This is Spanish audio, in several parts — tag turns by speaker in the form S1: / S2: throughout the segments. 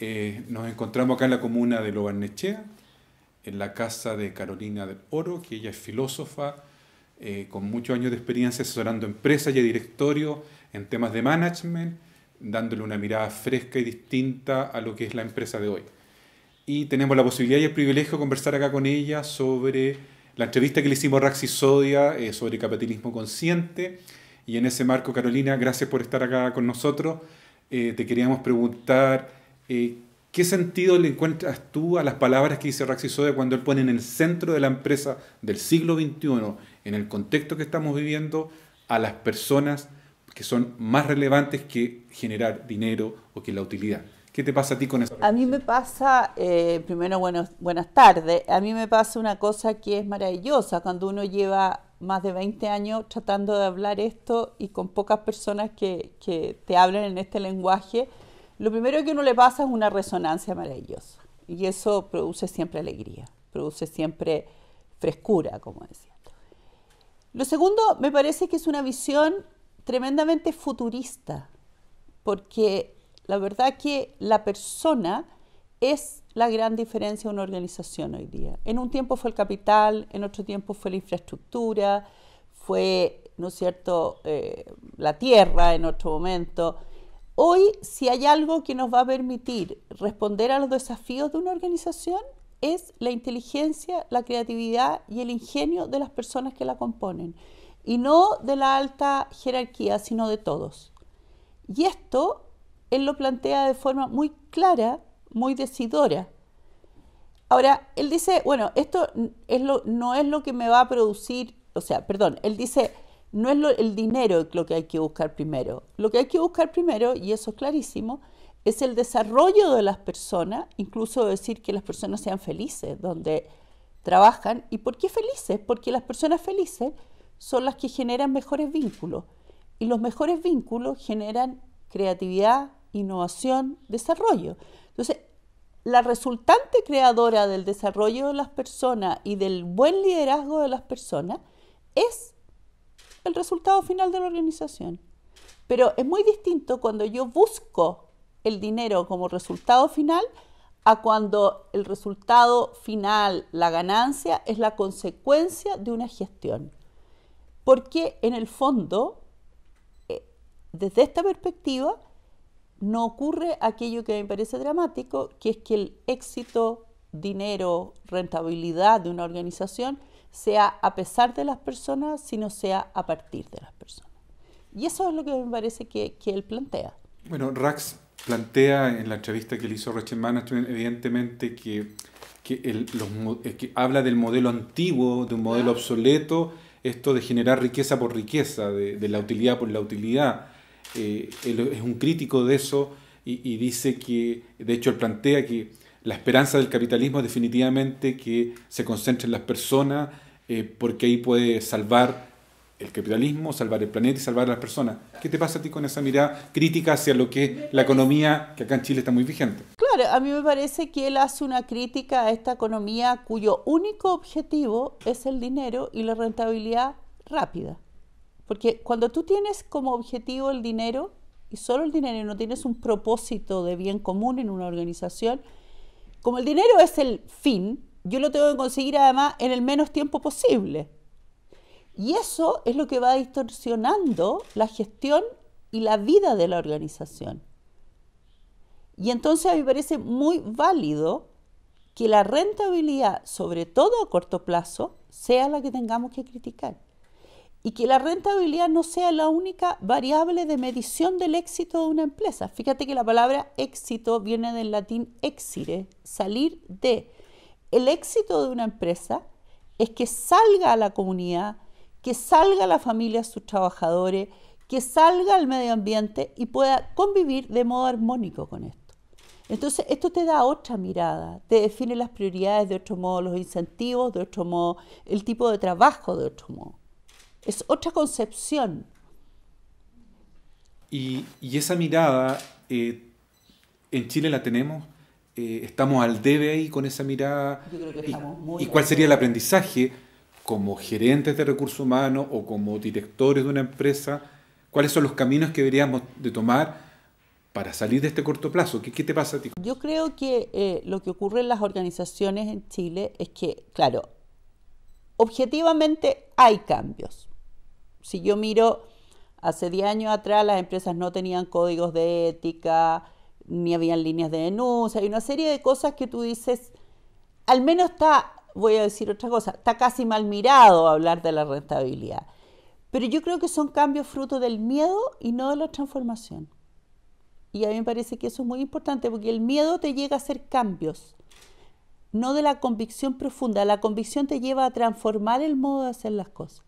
S1: Eh, nos encontramos acá en la comuna de Lobarnechea, en la casa de Carolina del Oro, que ella es filósofa, eh, con muchos años de experiencia asesorando empresas y directorio en temas de management, dándole una mirada fresca y distinta a lo que es la empresa de hoy. Y tenemos la posibilidad y el privilegio de conversar acá con ella sobre la entrevista que le hicimos a Raxi Sodia eh, sobre capitalismo consciente. Y en ese marco, Carolina, gracias por estar acá con nosotros. te queríamos preguntar eh, ¿qué sentido le encuentras tú a las palabras que dice Raxi Soda cuando él pone en el centro de la empresa del siglo XXI, en el contexto que estamos viviendo, a las personas que son más relevantes que generar dinero o que la utilidad? ¿Qué te pasa a ti con eso?
S2: A mí me pasa, eh, primero buenas tardes, a mí me pasa una cosa que es maravillosa cuando uno lleva más de 20 años tratando de hablar esto y con pocas personas que, que te hablen en este lenguaje lo primero que uno le pasa es una resonancia maravillosa. Y eso produce siempre alegría, produce siempre frescura, como decía. Lo segundo, me parece que es una visión tremendamente futurista, porque la verdad que la persona es la gran diferencia de una organización hoy día. En un tiempo fue el capital, en otro tiempo fue la infraestructura, fue, ¿no es cierto?, eh, la tierra en otro momento. Hoy, si hay algo que nos va a permitir responder a los desafíos de una organización, es la inteligencia, la creatividad y el ingenio de las personas que la componen. Y no de la alta jerarquía, sino de todos. Y esto él lo plantea de forma muy clara, muy decidora. Ahora, él dice, bueno, esto no es lo que me va a producir, o sea, perdón, él dice, no es el dinero lo que hay que buscar primero. Lo que hay que buscar primero, y eso es clarísimo, es el desarrollo de las personas, incluso decir que las personas sean felices, donde trabajan. ¿Y por qué felices? Porque las personas felices son las que generan mejores vínculos. Y los mejores vínculos generan creatividad, innovación, desarrollo. Entonces, la resultante creadora del desarrollo de las personas y del buen liderazgo de las personas es el resultado final de la organización. Pero es muy distinto cuando yo busco el dinero como resultado final a cuando el resultado final, la ganancia, es la consecuencia de una gestión. Porque en el fondo, eh, desde esta perspectiva, no ocurre aquello que me parece dramático, que es que el éxito, dinero, rentabilidad de una organización sea a pesar de las personas, sino sea a partir de las personas. Y eso es lo que me parece que, que él plantea.
S1: Bueno, Rax plantea en la entrevista que le hizo Rachel evidentemente, que, que, el, eh, habla del modelo antiguo, de un modelo ah. obsoleto, esto de generar riqueza por riqueza, de, la utilidad por la utilidad. Eh, él es un crítico de eso y, y, dice que, de hecho, él plantea que la esperanza del capitalismo es definitivamente que se concentren las personas eh, porque ahí puede salvar el capitalismo, salvar el planeta y salvar a las personas. ¿Qué te pasa a ti con esa mirada crítica hacia lo que es la economía que acá en Chile está muy vigente?
S2: Claro, a mí me parece que él hace una crítica a esta economía cuyo único objetivo es el dinero y la rentabilidad rápida. Porque cuando tú tienes como objetivo el dinero y solo el dinero y no tienes un propósito de bien común en una organización, como el dinero es el fin, yo lo tengo que conseguir además en el menos tiempo posible. Y eso es lo que va distorsionando la gestión y la vida de la organización. Y entonces a mí me parece muy válido que la rentabilidad, sobre todo a corto plazo, sea la que tengamos que criticar. Y que la rentabilidad no sea la única variable de medición del éxito de una empresa. Fíjate que la palabra éxito viene del latín exire, salir de. El éxito de una empresa es que salga a la comunidad, que salga a la familia, a sus trabajadores, que salga al medio ambiente y pueda convivir de modo armónico con esto. Entonces, esto te da otra mirada, te define las prioridades de otro modo, los incentivos de otro modo, el tipo de trabajo de otro modo. Es otra concepción.
S1: Y, esa mirada, eh, ¿en Chile la tenemos? Eh, estamos al debe ahí con esa mirada.
S2: Yo creo que estamos y, muy ¿Y cuál sería el
S1: aprendizaje como gerentes de recursos humanos o como directores de una empresa? ¿Cuáles son los caminos que deberíamos de tomar para salir de este corto plazo? ¿Qué, te pasa a ti?
S2: Yo creo que eh, lo que ocurre en las organizaciones en Chile es que, claro, objetivamente hay cambios. Si yo miro hace 10 años atrás, las empresas no tenían códigos de ética, ni habían líneas de denuncia, hay una serie de cosas que tú dices, al menos está, voy a decir otra cosa, está casi mal mirado hablar de la rentabilidad. Pero yo creo que son cambios fruto del miedo y no de la transformación. Y a mí me parece que eso es muy importante porque el miedo te llega a hacer cambios, no de la convicción profunda. La convicción te lleva a transformar el modo de hacer las cosas.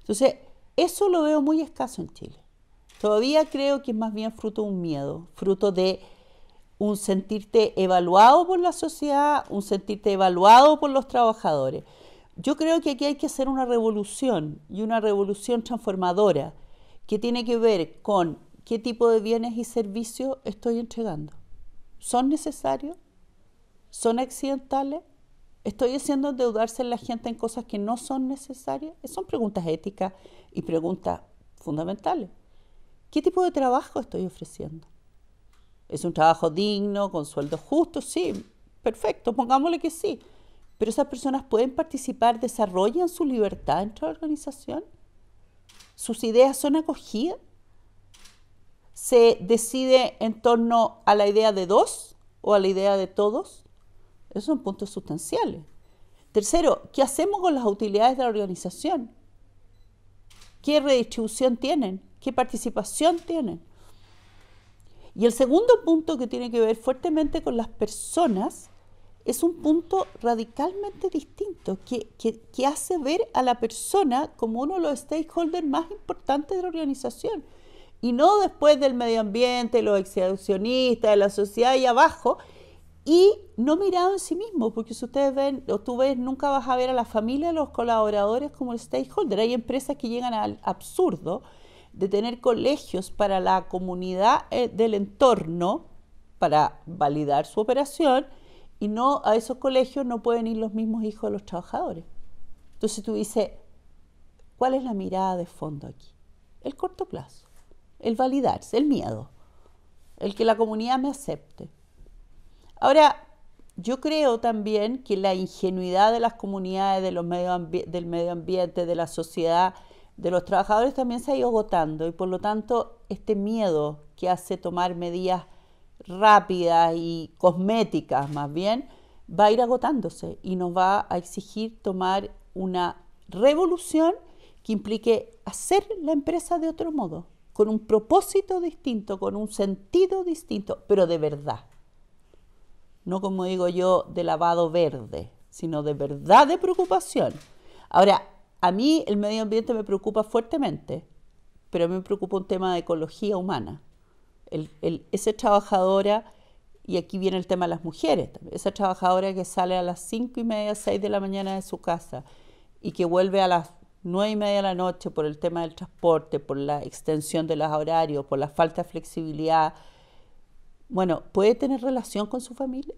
S2: Entonces, eso lo veo muy escaso en Chile. Todavía creo que es más bien fruto de un miedo, fruto de un sentirte evaluado por la sociedad, un sentirte evaluado por los trabajadores. Yo creo que aquí hay que hacer una revolución y una revolución transformadora que tiene que ver con qué tipo de bienes y servicios estoy entregando. ¿Son necesarios? ¿Son accidentales? ¿Estoy haciendo endeudarse la gente en cosas que no son necesarias? Son preguntas éticas y preguntas fundamentales. ¿Qué tipo de trabajo estoy ofreciendo? es un trabajo digno, con sueldos justos, sí, perfecto, pongámosle que sí. Pero esas personas pueden participar, desarrollan su libertad en de la organización, sus ideas son acogidas, se decide en torno a la idea de dos o a la idea de todos. Esos son puntos sustanciales. Tercero, ¿qué hacemos con las utilidades de la organización? ¿Qué redistribución tienen? ¿Qué participación tienen? Y el segundo punto que tiene que ver fuertemente con las personas es un punto radicalmente distinto que, hace ver a la persona como uno de los stakeholders más importantes de la organización. Y no después del medio ambiente, los excepcionistas, de la sociedad y abajo, y no mirado en sí mismo, porque si ustedes ven, o tú ves, nunca vas a ver a la familia de los colaboradores como el stakeholder. Hay empresas que llegan al absurdo de tener colegios para la comunidad eh, del entorno para validar su operación y no a esos colegios no pueden ir los mismos hijos de los trabajadores. Entonces tú dices, ¿cuál es la mirada de fondo aquí? El corto plazo, el validarse, el miedo, el que la comunidad me acepte. Ahora, yo creo también que la ingenuidad de las comunidades, de los del medio ambiente, de la sociedad, de los trabajadores también se ha ido agotando y por lo tanto este miedo que hace tomar medidas rápidas y cosméticas más bien, va a ir agotándose y nos va a exigir tomar una revolución que implique hacer la empresa de otro modo, con un propósito distinto, con un sentido distinto, pero de verdad. No como digo yo, de lavado verde, sino de verdad de preocupación. Ahora, a mí el medio ambiente me preocupa fuertemente, pero a mí me preocupa un tema de ecología humana. El, esa trabajadora, y aquí viene el tema de las mujeres, esa trabajadora que sale a las cinco y media, 6 de la mañana de su casa y que vuelve a las nueve y media de la noche por el tema del transporte, por la extensión de los horarios, por la falta de flexibilidad, bueno, puede tener relación con su familia.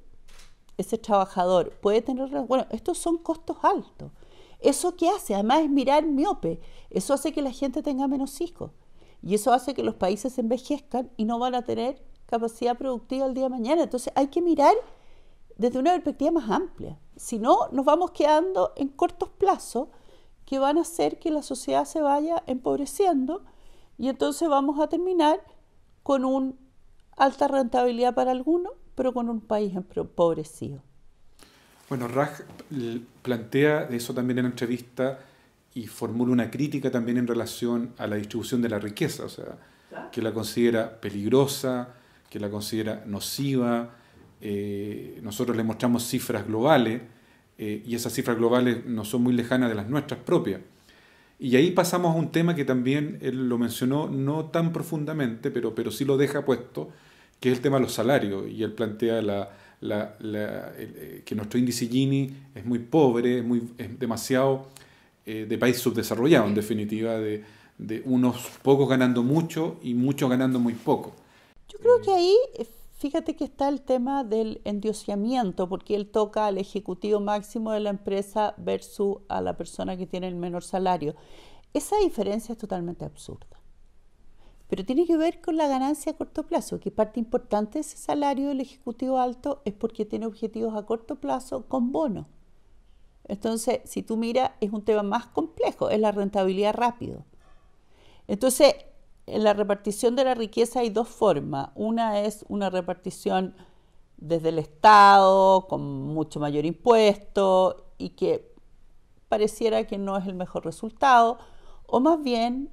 S2: Ese trabajador puede tener, bueno, estos son costos altos. ¿Eso qué hace? Además es mirar miope. Eso hace que la gente tenga menos hijos. Y eso hace que los países envejezcan y no van a tener capacidad productiva el día de mañana. Entonces hay que mirar desde una perspectiva más amplia. Si no, nos vamos quedando en cortos plazos que van a hacer que la sociedad se vaya empobreciendo y entonces vamos a terminar con una alta rentabilidad para algunos, pero con un país empobrecido.
S1: Bueno, Raj plantea eso también en la entrevista y formula una crítica también en relación a la distribución de la riqueza, o sea, que la considera peligrosa, que la considera nociva. Eh, nosotros le mostramos cifras globales eh, y esas cifras globales no son muy lejanas de las nuestras propias. Y ahí pasamos a un tema que también él lo mencionó no tan profundamente, pero, pero sí lo deja puesto, que es el tema de los salarios. Y él plantea la, eh, que nuestro índice Gini es muy pobre, es, muy, demasiado eh, de país subdesarrollado, en definitiva, de, de, unos pocos ganando mucho y muchos ganando muy poco.
S2: Yo creo que eh, ahí, fíjate que está el tema del endioseamiento, porque él toca al ejecutivo máximo de la empresa versus a la persona que tiene el menor salario. Esa diferencia es totalmente absurda pero tiene que ver con la ganancia a corto plazo, que parte importante de ese salario del ejecutivo alto es porque tiene objetivos a corto plazo con bono. Entonces, si tú miras, es un tema más complejo, es la rentabilidad rápido. Entonces, en la repartición de la riqueza hay dos formas. Una es una repartición desde el Estado, con mucho mayor impuesto y que pareciera que no es el mejor resultado, o más bien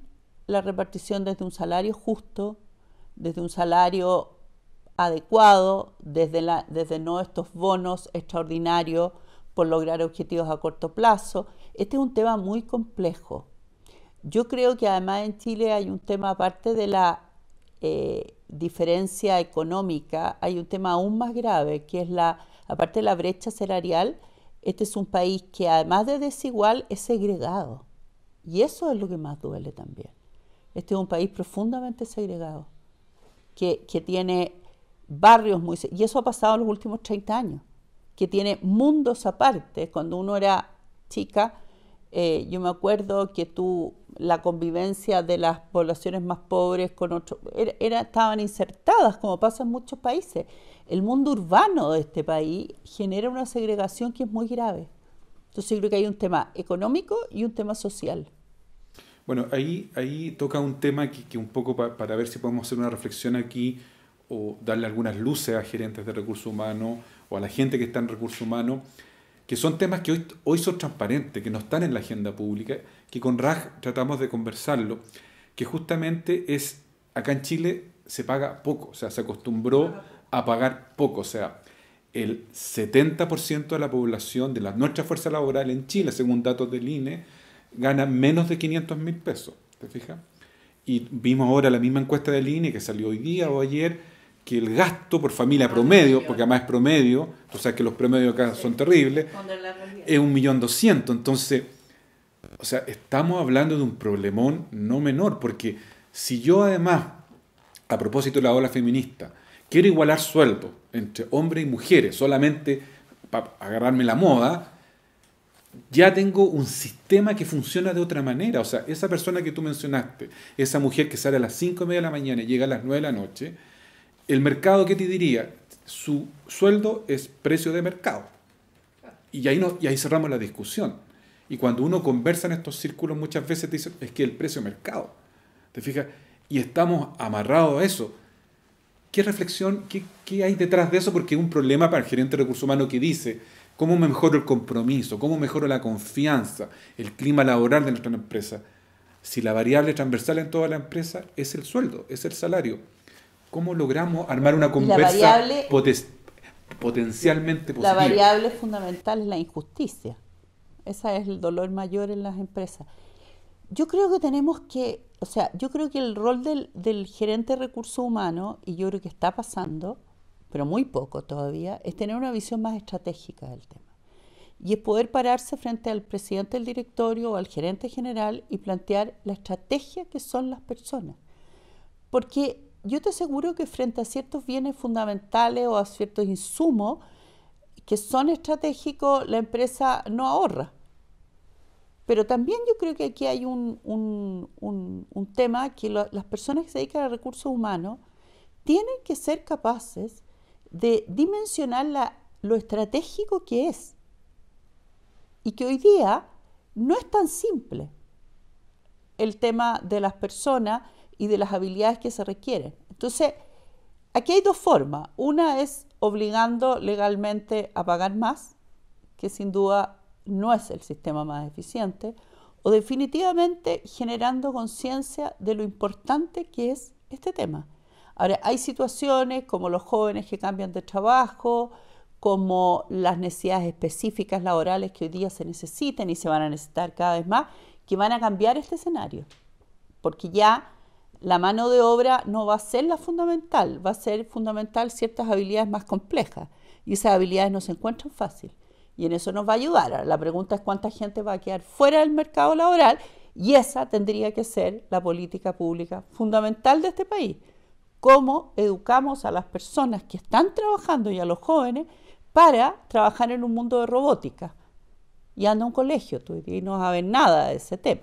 S2: la repartición desde un salario justo, desde un salario adecuado, desde, no estos bonos extraordinarios por lograr objetivos a corto plazo. Este es un tema muy complejo. Yo creo que además en Chile hay un tema, aparte de la eh, diferencia económica, hay un tema aún más grave, que es la, aparte de la brecha salarial, este es un país que además de desigual es segregado. Y eso es lo que más duele también. Este es un país profundamente segregado, que, tiene barrios muy... Y eso ha pasado en los últimos 30 años, que tiene mundos aparte. Cuando uno era chica, eh, yo me acuerdo que tú, la convivencia de las poblaciones más pobres con otros, estaban insertadas, como pasa en muchos países. El mundo urbano de este país genera una segregación que es muy grave. Entonces yo creo que hay un tema económico y un tema social.
S1: Bueno, ahí, ahí toca un tema que, un poco para ver si podemos hacer una reflexión aquí o darle algunas luces a gerentes de recursos humanos o a la gente que está en recursos humanos, que son temas que hoy, son transparentes, que no están en la agenda pública, que con RAG tratamos de conversarlo, que justamente es, acá en Chile se paga poco, o sea, se acostumbró a pagar poco, o sea, el 70% de la población de la, nuestra fuerza laboral en Chile, según datos del INE, gana menos de 500 mil pesos, ¿te fijas? Y vimos ahora la misma encuesta de INE que salió hoy día o ayer, que el gasto por familia ah, promedio, porque además es promedio, o sea que los promedios acá son terribles, es un Entonces, o sea, estamos hablando de un problemón no menor, porque si yo además, a propósito de la ola feminista, quiero igualar sueldo entre hombres y mujeres, solamente para agarrarme la moda, ya tengo un sistema que funciona de otra manera. O sea, esa persona que tú mencionaste, esa mujer que sale a las 5 y media de la mañana y llega a las 9 de la noche, el mercado, ¿qué te diría? Su sueldo es precio de mercado. Y ahí, cerramos la discusión. Y cuando uno conversa en estos círculos, muchas veces te dicen, es que el precio de mercado. ¿Te fijas? Y estamos amarrados a eso. ¿Qué reflexión, qué, qué hay detrás de eso? Porque es un problema para el gerente de recursos humanos que dice, ¿Cómo mejoro el compromiso? ¿Cómo mejoro la confianza, el clima laboral de nuestra empresa? Si la variable transversal en toda la empresa es el sueldo, es el salario, ¿cómo logramos armar una conversa potencialmente positiva? La variable
S2: fundamental es la injusticia. Ese es el dolor mayor en las empresas. Yo creo que tenemos que, o sea, yo creo que el rol del gerente de recursos humanos, y yo creo que está pasando, pero muy poco todavía, es tener una visión más estratégica del tema. Y es poder pararse frente al presidente del directorio o al gerente general y plantear la estrategia que son las personas. Porque yo te aseguro que frente a ciertos bienes fundamentales o a ciertos insumos que son estratégicos, la empresa no ahorra. Pero también yo creo que aquí hay un, tema que las personas que se dedican a recursos humanos tienen que ser capaces de dimensionar lo estratégico que es y que hoy día no es tan simple el tema de las personas y de las habilidades que se requieren. Entonces, aquí hay dos formas. Una es obligando legalmente a pagar más, que sin duda no es el sistema más eficiente, o definitivamente generando conciencia de lo importante que es este tema. Ahora, hay situaciones como los jóvenes que cambian de trabajo, como las necesidades específicas laborales que hoy día se necesitan y se van a necesitar cada vez más, que van a cambiar este escenario, porque ya la mano de obra no va a ser la fundamental, va a ser fundamental ciertas habilidades más complejas y esas habilidades no se encuentran fácil. Y en eso nos va a ayudar. la pregunta es cuánta gente va a quedar fuera del mercado laboral y esa tendría que ser la política pública fundamental de este país cómo educamos a las personas que están trabajando y a los jóvenes para trabajar en un mundo de robótica. Y anda a un colegio, tú y no saben nada de ese tema.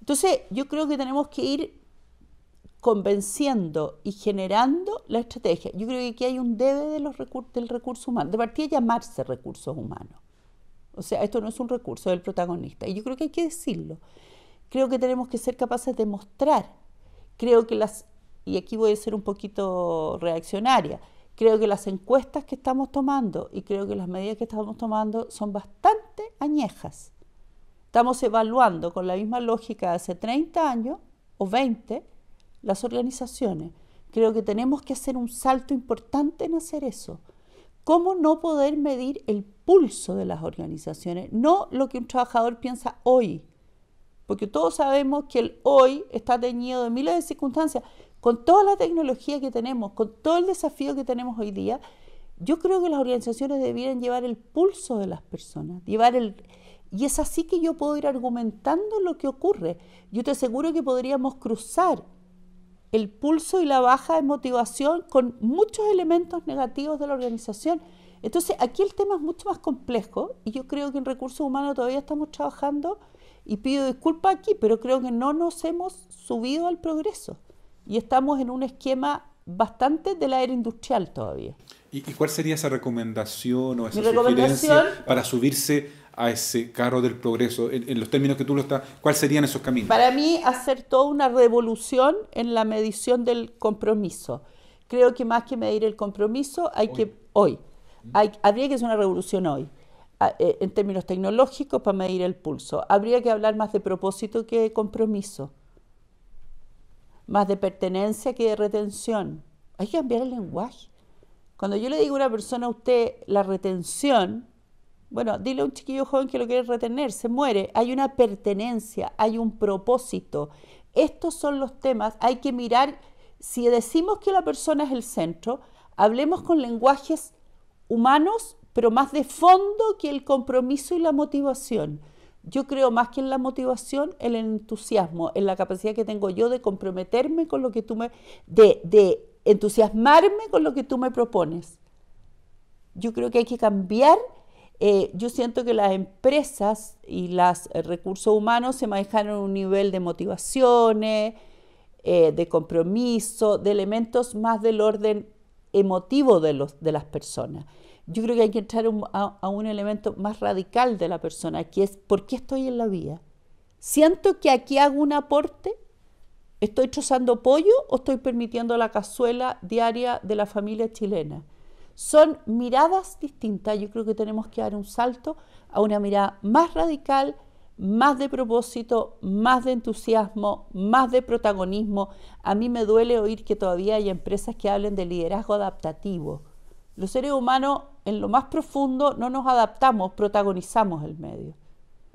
S2: Entonces, yo creo que tenemos que ir convenciendo y generando la estrategia. Yo creo que aquí hay un debe de los del recurso humano, de partida llamarse recursos humanos. O sea, esto no es un recurso del protagonista. Y yo creo que hay que decirlo. Creo que tenemos que ser capaces de mostrar. Creo que las y aquí voy a ser un poquito reaccionaria, creo que las encuestas que estamos tomando y creo que las medidas que estamos tomando son bastante añejas. Estamos evaluando con la misma lógica de hace 30 años o 20 las organizaciones. Creo que tenemos que hacer un salto importante en hacer eso. ¿Cómo no poder medir el pulso de las organizaciones? No lo que un trabajador piensa hoy, porque todos sabemos que el hoy está teñido de miles de circunstancias, con toda la tecnología que tenemos, con todo el desafío que tenemos hoy día, yo creo que las organizaciones debieran llevar el pulso de las personas, llevar el... Y es así que yo puedo ir argumentando lo que ocurre. Yo te aseguro que podríamos cruzar el pulso y la baja de motivación con muchos elementos negativos de la organización. Entonces, aquí el tema es mucho más complejo y yo creo que en recursos humanos todavía estamos trabajando y pido disculpas aquí, pero creo que no nos hemos subido al progreso y estamos en un esquema bastante de la era industrial todavía.
S1: ¿Y, cuál sería esa recomendación o esa sugerencia para subirse a ese carro del progreso, en, los términos que tú lo estás, cuáles serían esos caminos? Para
S2: mí, hacer toda una revolución en la medición del compromiso. Creo que más que medir el compromiso, hay que, hoy, hay, habría que hacer una revolución hoy, eh, en términos tecnológicos, para medir el pulso. Habría que hablar más de propósito que de compromiso más de pertenencia que de retención. Hay que cambiar el lenguaje. Cuando yo le digo a una persona a usted la retención, bueno, dile a un chiquillo joven que lo quiere retener, se muere. Hay una pertenencia, hay un propósito. Estos son los temas. Hay que mirar, si decimos que la persona es el centro, hablemos con lenguajes humanos, pero más de fondo que el compromiso y la motivación yo creo más que en la motivación, en el entusiasmo, en la capacidad que tengo yo de comprometerme con lo que tú me, de, de entusiasmarme con lo que tú me propones. Yo creo que hay que cambiar. Eh, yo siento que las empresas y los eh, recursos humanos se manejan en un nivel de motivaciones, eh, de compromiso, de elementos más del orden emotivo de las personas yo creo que hay que entrar a, un elemento más radical de la persona, que es ¿por qué estoy en la vía? ¿Siento que aquí hago un aporte? ¿Estoy trozando pollo o estoy permitiendo la cazuela diaria de la familia chilena? Son miradas distintas, yo creo que tenemos que dar un salto a una mirada más radical, más de propósito, más de entusiasmo, más de protagonismo. A mí me duele oír que todavía hay empresas que hablen de liderazgo adaptativo los seres humanos en lo más profundo no nos adaptamos, protagonizamos el medio.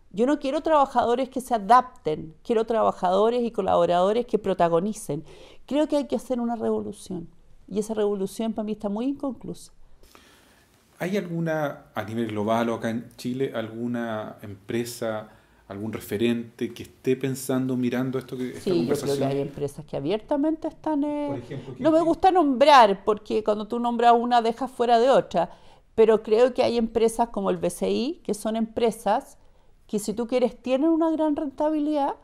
S2: Yo no quiero trabajadores que se adapten, quiero trabajadores y colaboradores que protagonicen. Creo que hay que hacer una revolución y esa revolución para mí está muy inconclusa.
S1: ¿Hay alguna, a nivel global o acá en Chile, alguna empresa algún referente que esté pensando, mirando esto que esta sí, creo que hay
S2: empresas que abiertamente están. Eh... no me gusta nombrar, porque cuando tú nombras una, dejas fuera de otra. Pero creo que hay empresas como el BCI, que son empresas que, si tú quieres, tienen una gran rentabilidad,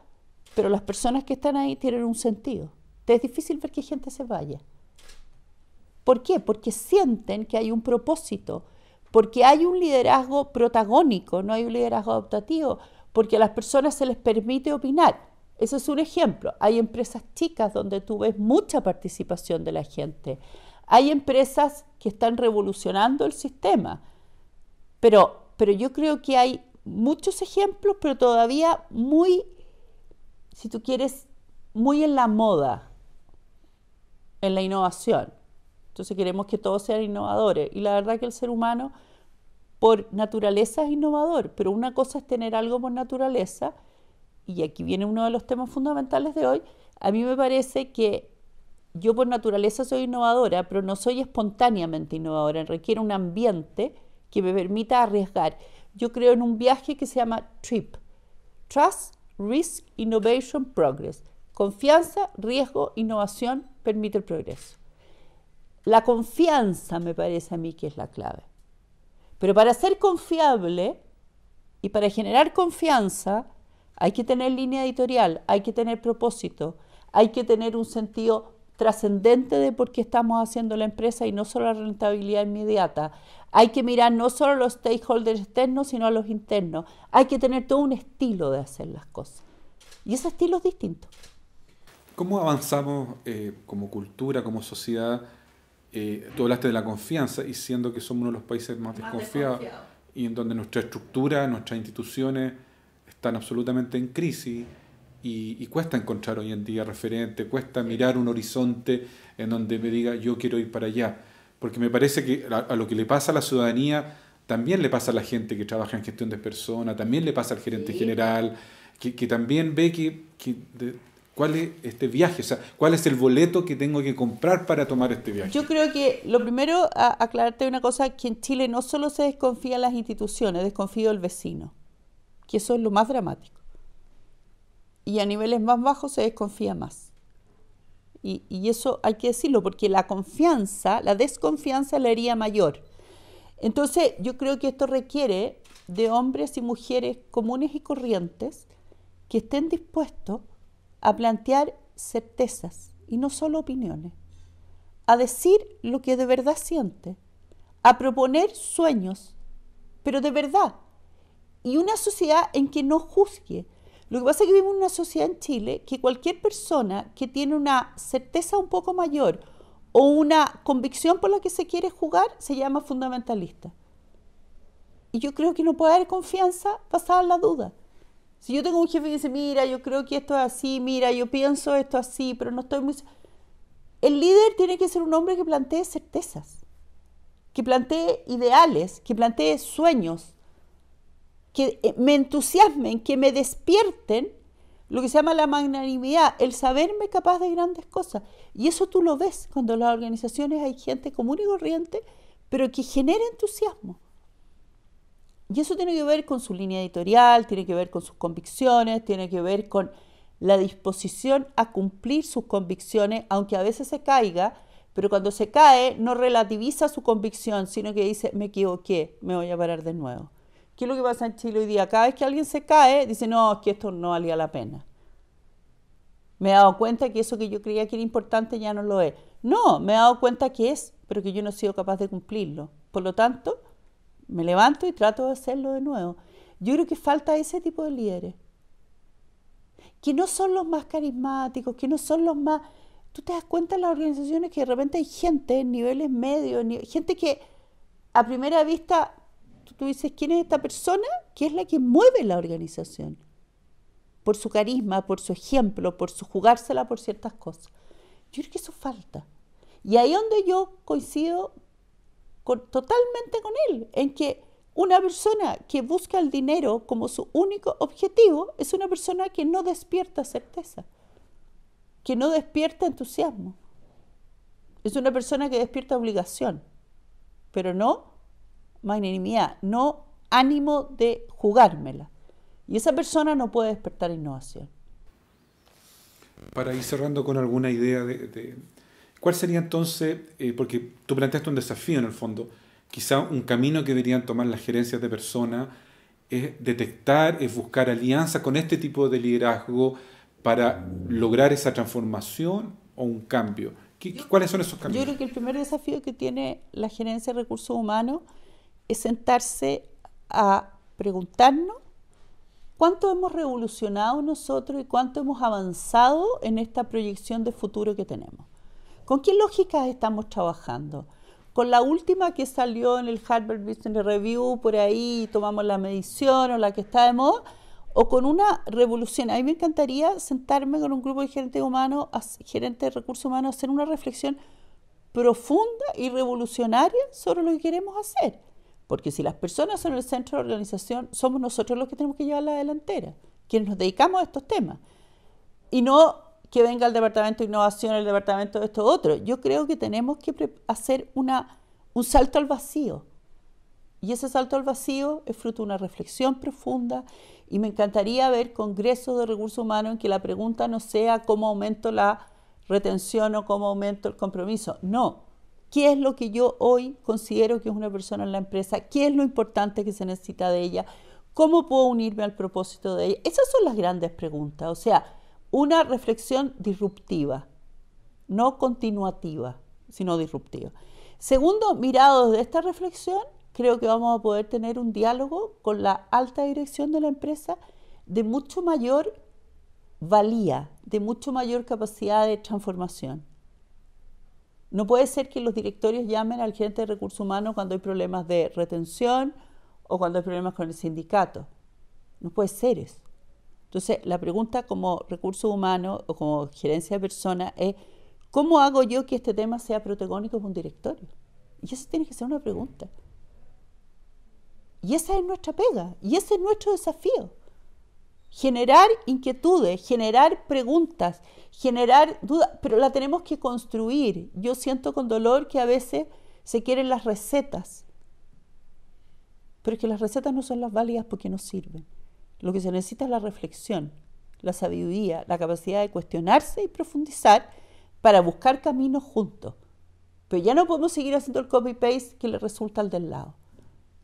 S2: pero las personas que están ahí tienen un sentido. Te es difícil ver que gente se vaya. ¿Por qué? Porque sienten que hay un propósito, porque hay un liderazgo protagónico, no hay un liderazgo adaptativo porque a las personas se les permite opinar. Ese es un ejemplo. Hay empresas chicas donde tú ves mucha participación de la gente. Hay empresas que están revolucionando el sistema. Pero, pero yo creo que hay muchos ejemplos, pero todavía muy, si tú quieres, muy en la moda, en la innovación. Entonces queremos que todos sean innovadores. Y la verdad que el ser humano por naturaleza es innovador, pero una cosa es tener algo por naturaleza, y aquí viene uno de los temas fundamentales de hoy, a mí me parece que yo por naturaleza soy innovadora, pero no soy espontáneamente innovadora, requiere un ambiente que me permita arriesgar. Yo creo en un viaje que se llama TRIP, Trust, Risk, Innovation, Progress. Confianza, riesgo, innovación permite el progreso. La confianza me parece a mí que es la clave. Pero para ser confiable y para generar confianza, hay que tener línea editorial, hay que tener propósito, hay que tener un sentido trascendente de por qué estamos haciendo la empresa y no solo la rentabilidad inmediata. Hay que mirar no solo a los stakeholders externos, sino a los internos. Hay que tener todo un estilo de hacer las cosas. Y ese estilo es distinto.
S1: ¿Cómo avanzamos eh, como cultura, como sociedad, tú hablaste de la confianza y siendo que somos uno de los países más, desconfiados y en donde nuestra estructura, nuestras instituciones están absolutamente en crisis y, cuesta encontrar hoy en día referente, cuesta mirar un horizonte en donde me diga yo quiero ir para allá. Porque me parece que a, lo que le pasa a la ciudadanía también le pasa a la gente que trabaja en gestión de personas, también le pasa al gerente general, que, también ve que, ¿Cuál es este viaje? ¿cuál es el boleto que tengo que comprar para tomar este
S2: viaje? Yo creo que lo primero, aclararte una cosa, que en Chile no solo se en las instituciones, desconfío el vecino, que eso es lo más dramático. Y a niveles más bajos se desconfía más. Y, y eso hay que decirlo, porque la confianza, la desconfianza la haría mayor. Entonces, yo creo que esto requiere de hombres y mujeres comunes y corrientes que estén dispuestos a plantear certezas y no solo opiniones, a decir lo que de verdad siente, a proponer sueños, pero de verdad, y una sociedad en que no juzgue. Lo que pasa es que vivimos en una sociedad en Chile que cualquier persona que tiene una certeza un poco mayor o una convicción por la que se quiere jugar se llama fundamentalista. Y yo creo que no puede haber confianza basada en la duda. Si yo tengo un jefe que dice, mira, yo creo que esto es así, mira, yo pienso esto así, pero no estoy muy... El líder tiene que ser un hombre que plantee certezas, que plantee ideales, que plantee sueños, que eh, me entusiasmen, que me despierten lo que se llama la magnanimidad, el saberme capaz de grandes cosas. Y eso tú lo ves cuando en las organizaciones hay gente común y corriente, pero que genera entusiasmo. Y eso tiene que ver con su línea editorial, tiene que ver con sus convicciones, tiene que ver con la disposición a cumplir sus convicciones, aunque a veces se caiga, pero cuando se cae no relativiza su convicción, sino que dice, me equivoqué, me voy a parar de nuevo. ¿Qué es lo que pasa en Chile hoy día? Cada vez que alguien se cae, dice, no, es que esto no valía la pena. Me he dado cuenta que eso que yo creía que era importante ya no lo es. No, me he dado cuenta que es, pero que yo no he sido capaz de cumplirlo. Por lo tanto, me levanto y trato de hacerlo de nuevo. Yo creo que falta ese tipo de líderes, que no son los más carismáticos, que no son los más... Tú te das cuenta en las organizaciones que de repente hay gente en niveles medios, gente que a primera vista tú dices, ¿quién es esta persona? Que es la que mueve la organización, por su carisma, por su ejemplo, por su jugársela por ciertas cosas. Yo creo que eso falta. Y ahí donde yo coincido totalmente con él, en que una persona que busca el dinero como su único objetivo es una persona que no despierta certeza, que no despierta entusiasmo. Es una persona que despierta obligación, pero no magnanimidad, no ánimo de jugármela. Y esa persona no puede despertar innovación.
S1: Para ir cerrando con alguna idea de ¿Cuál sería entonces, eh, porque tú planteaste un desafío en el fondo, quizá un camino que deberían tomar las gerencias de personas es detectar, es buscar alianza con este tipo de liderazgo para lograr esa transformación o un cambio? ¿Cuáles son esos
S2: cambios? Yo creo que el primer desafío que tiene la gerencia de recursos humanos es sentarse a preguntarnos cuánto hemos revolucionado nosotros y cuánto hemos avanzado en esta proyección de futuro que tenemos. ¿Con qué lógica estamos trabajando? Con la última que salió en el Harvard Business Review, por ahí tomamos la medición o la que está de moda, o con una revolución. A mí me encantaría sentarme con un grupo de gerentes humanos, gerentes de recursos humanos, hacer una reflexión profunda y revolucionaria sobre lo que queremos hacer. Porque si las personas son el centro de la organización, somos nosotros los que tenemos que llevar la delantera, quienes nos dedicamos a estos temas. Y no que venga el departamento de innovación, el departamento de esto otro. Yo creo que tenemos que hacer una, un salto al vacío. Y ese salto al vacío es fruto de una reflexión profunda y me encantaría ver congresos de recursos humanos en que la pregunta no sea cómo aumento la retención o cómo aumento el compromiso. No, ¿qué es lo que yo hoy considero que es una persona en la empresa? ¿Qué es lo importante que se necesita de ella? ¿Cómo puedo unirme al propósito de ella? Esas son las grandes preguntas. O sea, una reflexión disruptiva, no continuativa, sino disruptiva. Segundo, mirados de esta reflexión, creo que vamos a poder tener un diálogo con la alta dirección de la empresa de mucho mayor valía, de mucho mayor capacidad de transformación. No puede ser que los directorios llamen al gerente de recursos humanos cuando hay problemas de retención o cuando hay problemas con el sindicato. No puede ser eso. Entonces, la pregunta como recurso humano o como gerencia de personas es, ¿cómo hago yo que este tema sea protagónico en un directorio? Y eso tiene que ser una pregunta. Y esa es nuestra pega, y ese es nuestro desafío. Generar inquietudes, generar preguntas, generar dudas, pero la tenemos que construir. Yo siento con dolor que a veces se quieren las recetas, pero es que las recetas no son las válidas porque no sirven. Lo que se necesita es la reflexión, la sabiduría, la capacidad de cuestionarse y profundizar para buscar caminos juntos. Pero ya no podemos seguir haciendo el copy-paste que le resulta al del lado.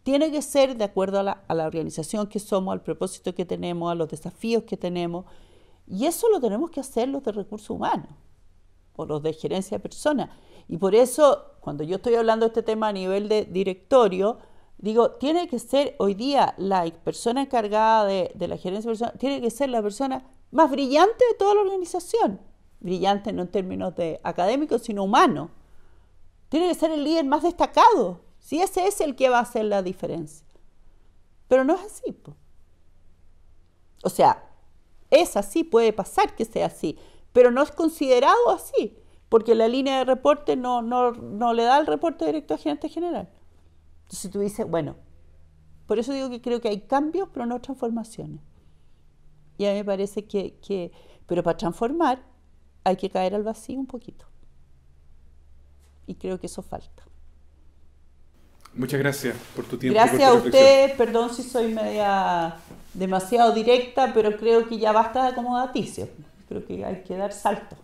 S2: Tiene que ser de acuerdo a la, organización que somos, al propósito que tenemos, a los desafíos que tenemos. Y eso lo tenemos que hacer los de recursos humanos o los de gerencia de personas. Y por eso, cuando yo estoy hablando de este tema a nivel de directorio, Digo, tiene que ser hoy día la persona encargada de, la gerencia tiene que ser la persona más brillante de toda la organización. Brillante no en términos de académico, sino humano. Tiene que ser el líder más destacado. Si ese es el que va a hacer la diferencia. Pero no es así. O sea, es así, puede pasar que sea así, pero no es considerado así, porque la línea de reporte no, no le da el reporte directo a gerente general. Entonces tú dices, bueno, por eso digo que creo que hay cambios, pero no transformaciones. Y a mí me parece que, pero para transformar hay que caer al vacío un poquito. Y creo que eso falta.
S1: Muchas gracias por tu tiempo. Gracias a usted,
S2: perdón si soy media demasiado directa, pero creo que ya basta de acomodaticio. Creo que hay que dar salto.